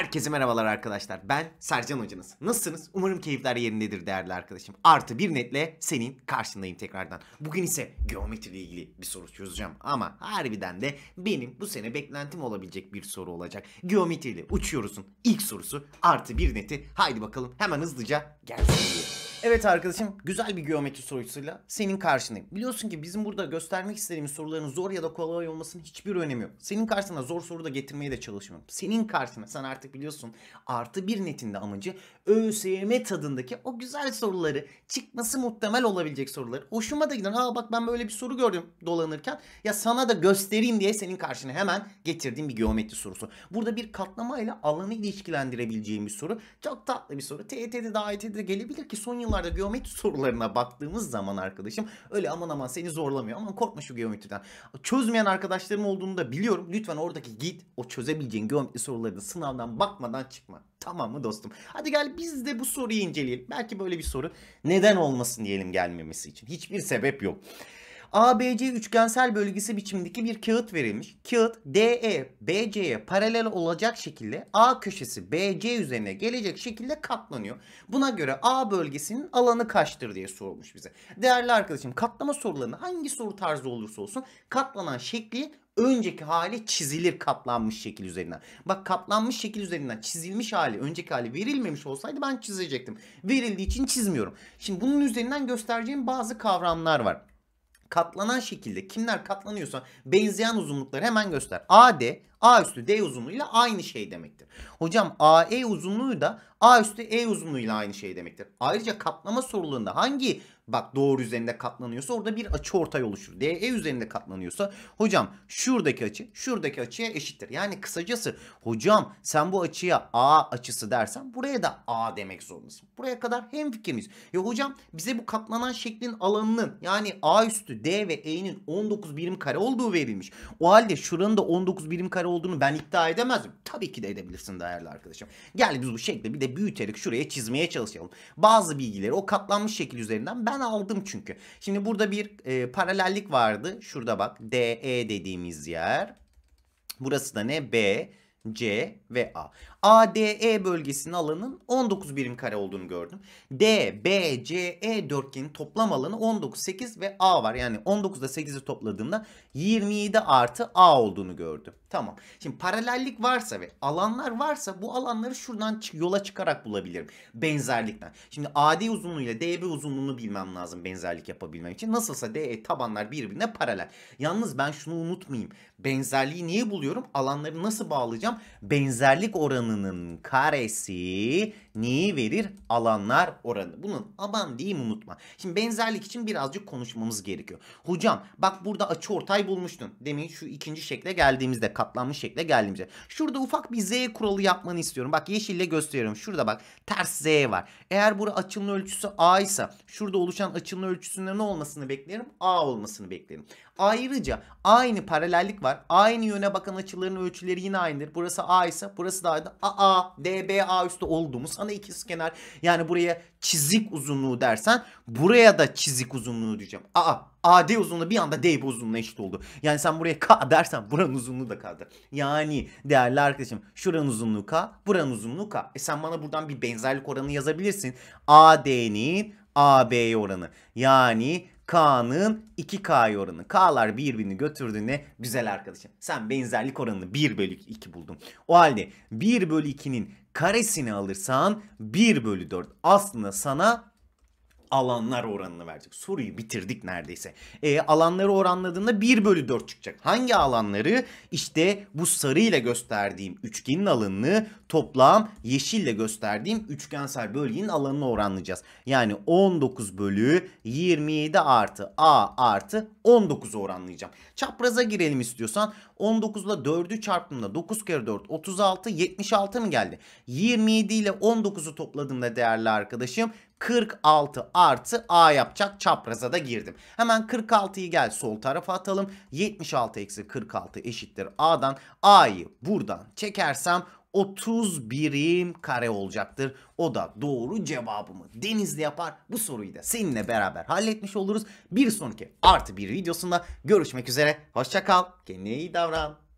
Herkese merhabalar arkadaşlar. Ben Sercan Hocanız. Nasılsınız? Umarım keyifler yerindedir değerli arkadaşım. Artı bir netle senin karşındayım tekrardan. Bugün ise geometri ilgili bir soru çözeceğim. Ama harbiden de benim bu sene beklentim olabilecek bir soru olacak. Geometri ile uçuyoruzun ilk sorusu artı bir neti. Haydi bakalım hemen hızlıca gelsin Evet arkadaşım güzel bir geometri sorusuyla senin karşındayım. Biliyorsun ki bizim burada göstermek istediğimiz soruların zor ya da kolay olmasının hiçbir önemi yok. Senin karşına zor soru da getirmeye de çalışmıyorum. Senin karşına sen artık biliyorsun artı bir netinde amacı ÖSYM tadındaki o güzel soruları çıkması muhtemel olabilecek soruları. Hoşuma da giden aa bak ben böyle bir soru gördüm dolanırken ya sana da göstereyim diye senin karşına hemen getirdiğim bir geometri sorusu. Burada bir katlamayla alanı ilişkilendirebileceğim bir soru. Çok tatlı bir soru. TET'de de AYT'de de gelebilir ki son yıl yıllarda geometri sorularına baktığımız zaman arkadaşım öyle aman aman seni zorlamıyor. ama korkma şu geometriden. Çözmeyen arkadaşlarım olduğunu da biliyorum. Lütfen oradaki git o çözebileceğin geometri sorularını sınavdan bakmadan çıkma. Tamam mı dostum? Hadi gel biz de bu soruyu inceleyelim. Belki böyle bir soru neden olmasın diyelim gelmemesi için. Hiçbir sebep yok. ABC üçgensel bölgesi biçimindeki bir kağıt verilmiş. Kağıt DE BC'ye paralel olacak şekilde A köşesi BC üzerine gelecek şekilde katlanıyor. Buna göre A bölgesinin alanı kaçtır diye sormuş bize. Değerli arkadaşım katlama sorularını hangi soru tarzı olursa olsun katlanan şekli önceki hali çizilir katlanmış şekil üzerinden. Bak katlanmış şekil üzerinden çizilmiş hali önceki hali verilmemiş olsaydı ben çizecektim. Verildiği için çizmiyorum. Şimdi bunun üzerinden göstereceğim bazı kavramlar var katlanan şekilde kimler katlanıyorsa benzeyen uzunlukları hemen göster. AD A üstü D uzunluğuyla aynı şey demektir. Hocam AE uzunluğu da A üstü E uzunluğuyla aynı şey demektir. Ayrıca katlama sorulunda hangi bak doğru üzerinde katlanıyorsa orada bir açı ortay oluşur. DE üzerinde katlanıyorsa hocam şuradaki açı şuradaki açıya eşittir. Yani kısacası hocam sen bu açıya A açısı dersen buraya da A demek zorundasın. Buraya kadar hem fikrimiz. Ya e hocam bize bu katlanan şeklin alanının yani A üstü D ve E'nin 19 birim kare olduğu verilmiş. O halde şuranın da 19 birim kare olduğunu ben iddia edemezdim. Tabii ki de edebilirsin değerli arkadaşım. Gel biz bu şekli bir de büyüterek şuraya çizmeye çalışalım. Bazı bilgileri o katlanmış şekil üzerinden ben Buradan aldım çünkü. Şimdi burada bir e, paralellik vardı. Şurada bak DE dediğimiz yer. Burası da ne? B. C ve A. ADE bölgesinin alanının 19 birim kare olduğunu gördüm. D, B, C, E dörtgenin toplam alanı 19, 8 ve A var. Yani 19'da 8'i topladığımda 27 artı A olduğunu gördüm. Tamam. Şimdi paralellik varsa ve alanlar varsa bu alanları şuradan yola çıkarak bulabilirim. Benzerlikten. Şimdi AD uzunluğu ile DB uzunluğunu bilmem lazım benzerlik yapabilmem için. Nasılsa DE tabanlar birbirine paralel. Yalnız ben şunu unutmayayım. Benzerliği niye buluyorum? Alanları nasıl bağlayacağım? Benzerlik oranının karesi neyi verir? Alanlar oranı. Bunun aman diyeyim unutma. Şimdi benzerlik için birazcık konuşmamız gerekiyor. Hocam bak burada açı ortay bulmuştun. Demin şu ikinci şekle geldiğimizde katlanmış şekle geldiğimizde. Şurada ufak bir Z kuralı yapmanı istiyorum. Bak yeşille gösteriyorum. Şurada bak ters Z var. Eğer burada açının ölçüsü A ise şurada oluşan açının ölçüsünde ne olmasını beklerim? A olmasını beklerim. Ayrıca aynı paralellik var. Aynı yöne bakan açıların ölçüleri yine aynıdır. Burası A ise burası da A, A, D, B, A üstü olduğumuz. sana Şuranla ikiz kenar. Yani buraya çizik uzunluğu dersen buraya da çizik uzunluğu diyeceğim. Aa AD uzunluğu bir anda DB uzunluğuna eşit oldu. Yani sen buraya K dersen buranın uzunluğu da K'dır. Yani değerli arkadaşım şuranın uzunluğu K, buranın uzunluğu K. E sen bana buradan bir benzerlik oranı yazabilirsin. AD'nin AB'ye oranı. Yani K'nın 2K oranı. K'lar birbirini götürdüğüne güzel arkadaşım. Sen benzerlik oranını 1 bölü 2 buldun. O halde 1 bölü 2'nin karesini alırsan 1 bölü 4 aslında sana alanlar oranını verecek. Soruyu bitirdik neredeyse. E, alanları oranladığında 1 bölü 4 çıkacak. Hangi alanları? İşte bu sarıyla gösterdiğim üçgenin alanını toplam yeşille gösterdiğim üçgensel bölgenin alanını oranlayacağız. Yani 19 bölü 27 artı a artı 19 oranlayacağım. Çapraza girelim istiyorsan 19 ile 4'ü çarptığımda 9 kere 4 36 76 mı geldi? 27 ile 19'u topladığımda değerli arkadaşım 46 artı A yapacak çapraza da girdim. Hemen 46'yı gel sol tarafa atalım. 76 eksi 46 eşittir A'dan. A'yı buradan çekersem 30 birim kare olacaktır. O da doğru cevabımı Denizli yapar. Bu soruyu da seninle beraber halletmiş oluruz. Bir sonraki artı bir videosunda görüşmek üzere. Hoşça kal. Kendine iyi davran.